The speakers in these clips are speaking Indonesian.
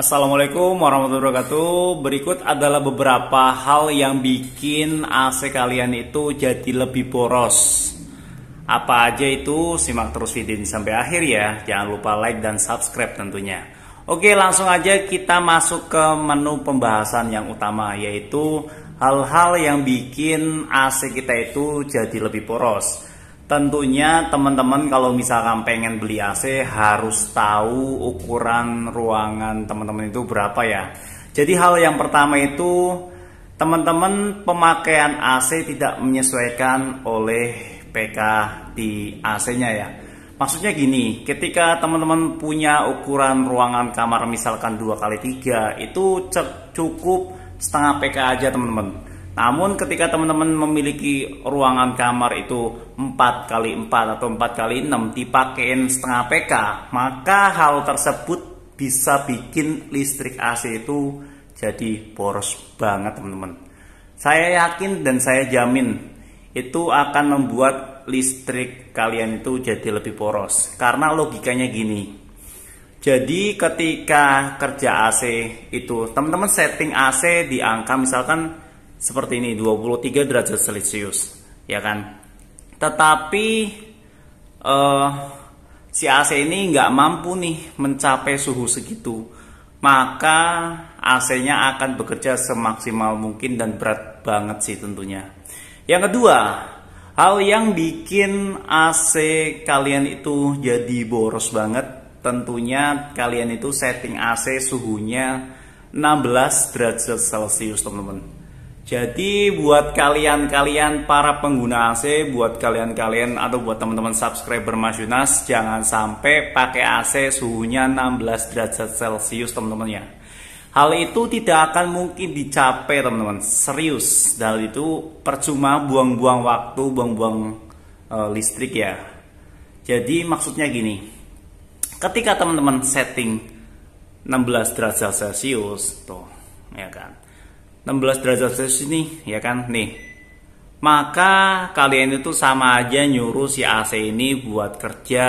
Assalamualaikum warahmatullahi wabarakatuh. Berikut adalah beberapa hal yang bikin AC kalian itu jadi lebih boros. Apa aja itu? Simak terus video ini sampai akhir ya. Jangan lupa like dan subscribe tentunya. Oke, langsung aja kita masuk ke menu pembahasan yang utama yaitu hal-hal yang bikin AC kita itu jadi lebih boros. Tentunya teman-teman kalau misalkan pengen beli AC harus tahu ukuran ruangan teman-teman itu berapa ya. Jadi hal yang pertama itu teman-teman pemakaian AC tidak menyesuaikan oleh PK di AC-nya ya. Maksudnya gini, ketika teman-teman punya ukuran ruangan kamar misalkan 2 x 3 itu cukup setengah PK aja teman-teman namun ketika teman-teman memiliki ruangan kamar itu 4 kali 4 atau 4 kali 6 dipakein setengah PK, maka hal tersebut bisa bikin listrik AC itu jadi boros banget teman-teman. Saya yakin dan saya jamin itu akan membuat listrik kalian itu jadi lebih boros karena logikanya gini. Jadi ketika kerja AC itu teman-teman setting AC di angka misalkan seperti ini 23 derajat celcius ya kan tetapi uh, si AC ini nggak mampu nih mencapai suhu segitu maka AC-nya akan bekerja semaksimal mungkin dan berat banget sih tentunya yang kedua hal yang bikin AC kalian itu jadi boros banget tentunya kalian itu setting AC suhunya 16 derajat celcius teman-teman jadi buat kalian-kalian para pengguna AC, buat kalian-kalian atau buat teman-teman subscriber Mas Yunas, jangan sampai pakai AC suhunya 16 derajat Celcius teman-teman ya. Hal itu tidak akan mungkin dicapai teman-teman, serius. Dan itu percuma buang-buang waktu, buang-buang uh, listrik ya. Jadi maksudnya gini, ketika teman-teman setting 16 derajat Celcius, tuh, ya kan 16 derajat Celcius ini ya kan? Nih. Maka kalian itu sama aja nyuruh si AC ini buat kerja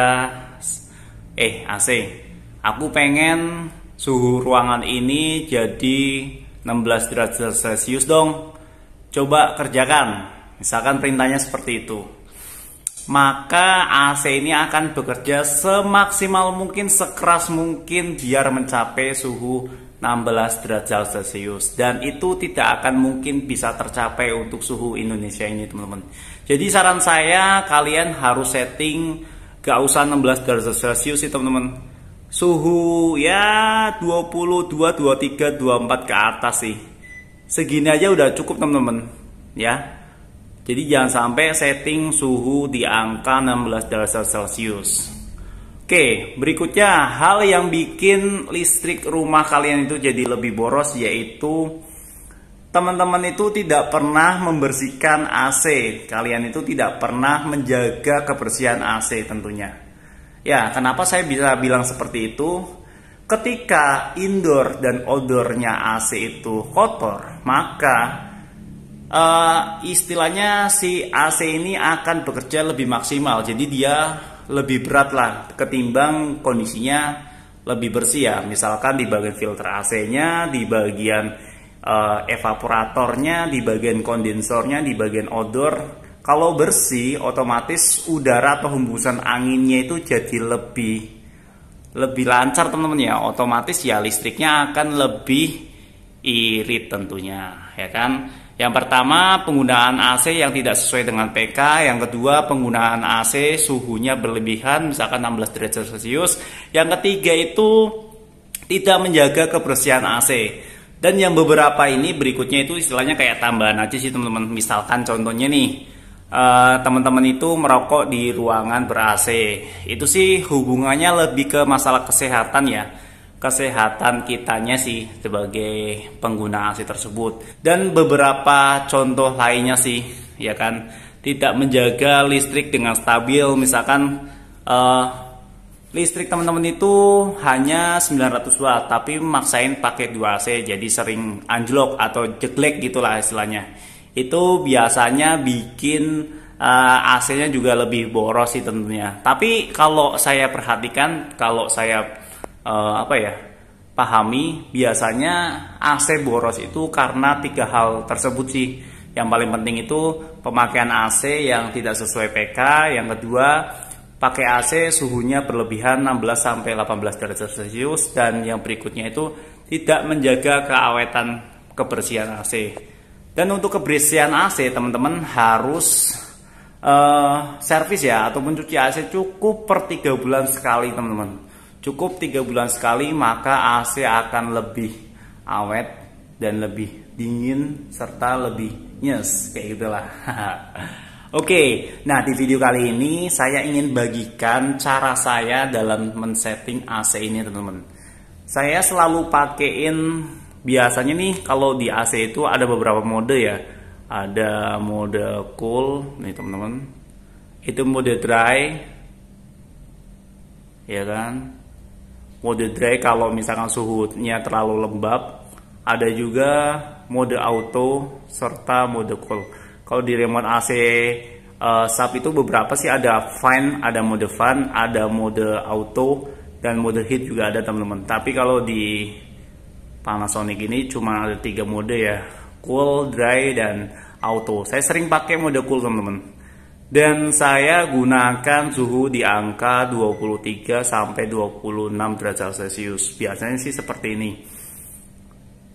eh AC. Aku pengen suhu ruangan ini jadi 16 derajat Celcius dong. Coba kerjakan. Misalkan perintahnya seperti itu. Maka AC ini akan bekerja semaksimal mungkin, sekeras mungkin biar mencapai suhu 16 derajat Celcius dan itu tidak akan mungkin bisa tercapai untuk suhu Indonesia ini teman-teman. Jadi saran saya kalian harus setting gak usah 16 derajat Celcius sih teman-teman. Suhu ya 22, 23, 24 ke atas sih. Segini aja udah cukup teman-teman ya. Jadi jangan sampai setting suhu di angka 16 derajat Celcius. Oke, berikutnya hal yang bikin listrik rumah kalian itu jadi lebih boros yaitu teman-teman itu tidak pernah membersihkan AC. Kalian itu tidak pernah menjaga kebersihan AC tentunya. Ya, kenapa saya bisa bilang seperti itu? Ketika indoor dan outdoornya AC itu kotor, maka uh, istilahnya si AC ini akan bekerja lebih maksimal. Jadi dia lebih berat lah ketimbang kondisinya lebih bersih ya misalkan di bagian filter AC-nya di bagian uh, evaporatornya di bagian kondensornya di bagian odor kalau bersih otomatis udara atau hembusan anginnya itu jadi lebih lebih lancar teman-teman ya otomatis ya listriknya akan lebih irit tentunya ya kan yang pertama penggunaan AC yang tidak sesuai dengan PK yang kedua penggunaan AC suhunya berlebihan misalkan 16 derajat celcius yang ketiga itu tidak menjaga kebersihan AC dan yang beberapa ini berikutnya itu istilahnya kayak tambahan aja sih teman-teman misalkan contohnya nih eh, teman-teman uh, itu merokok di ruangan ber AC itu sih hubungannya lebih ke masalah kesehatan ya kesehatan kitanya sih sebagai pengguna ASI tersebut dan beberapa contoh lainnya sih ya kan tidak menjaga listrik dengan stabil misalkan uh, listrik teman-teman itu hanya 900 watt tapi maksain pakai 2 AC jadi sering anjlok atau jeglek gitulah istilahnya itu biasanya bikin uh, eh, AC-nya juga lebih boros sih tentunya tapi kalau saya perhatikan kalau saya uh, apa ya pahami biasanya AC boros itu karena tiga hal tersebut sih yang paling penting itu pemakaian AC yang tidak sesuai PK yang kedua pakai AC suhunya berlebihan 16 sampai 18 derajat Celcius dan yang berikutnya itu tidak menjaga keawetan kebersihan AC. Dan untuk kebersihan AC teman-teman harus uh, servis ya ataupun cuci AC cukup per tiga bulan sekali teman-teman. Cukup tiga bulan sekali maka AC akan lebih awet dan lebih dingin serta lebih nyes kayak gitulah. Oke, nah di video kali ini saya ingin bagikan cara saya dalam men-setting AC ini teman-teman. Saya selalu pakein biasanya nih kalau di AC itu ada beberapa mode ya. Ada mode cool nih teman-teman. Itu mode dry. Ya kan? mode dry kalau misalkan suhunya terlalu lembab ada juga mode auto serta mode cool kalau di remote AC uh, eh, sub itu beberapa sih ada fan ada mode fan ada mode auto dan mode heat juga ada teman-teman tapi kalau di Panasonic ini cuma ada tiga mode ya cool dry dan auto saya sering pakai mode cool teman-teman dan saya gunakan suhu di angka 23 sampai 26 derajat Celcius. Biasanya sih seperti ini.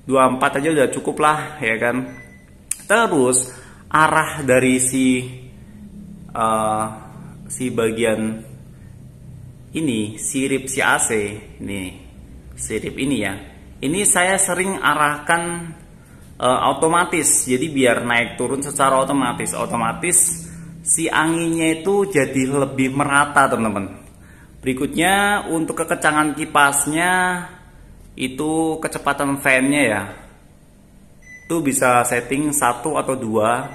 24 aja udah cukup lah ya kan. Terus arah dari si uh, si bagian ini sirip si AC ini sirip ini ya. Ini saya sering arahkan uh, otomatis. Jadi biar naik turun secara otomatis. Otomatis si anginnya itu jadi lebih merata teman-teman berikutnya untuk kekecangan kipasnya itu kecepatan fan-nya ya itu bisa setting satu atau dua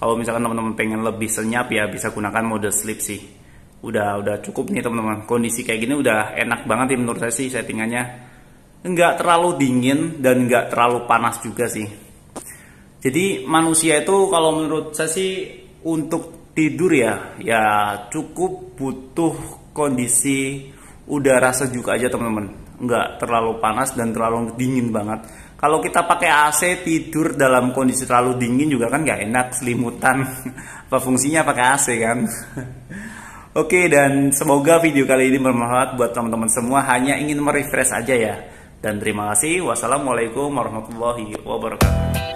kalau misalkan teman-teman pengen lebih senyap ya bisa gunakan mode sleep sih udah udah cukup nih teman-teman kondisi kayak gini udah enak banget ya menurut saya sih settingannya nggak terlalu dingin dan nggak terlalu panas juga sih jadi manusia itu kalau menurut saya sih untuk tidur ya ya cukup butuh kondisi udara sejuk aja teman-teman nggak terlalu panas dan terlalu dingin banget kalau kita pakai AC tidur dalam kondisi terlalu dingin juga kan nggak enak selimutan apa fungsinya pakai AC kan Oke dan semoga video kali ini bermanfaat buat teman-teman semua hanya ingin merefresh aja ya dan terima kasih wassalamualaikum warahmatullahi wabarakatuh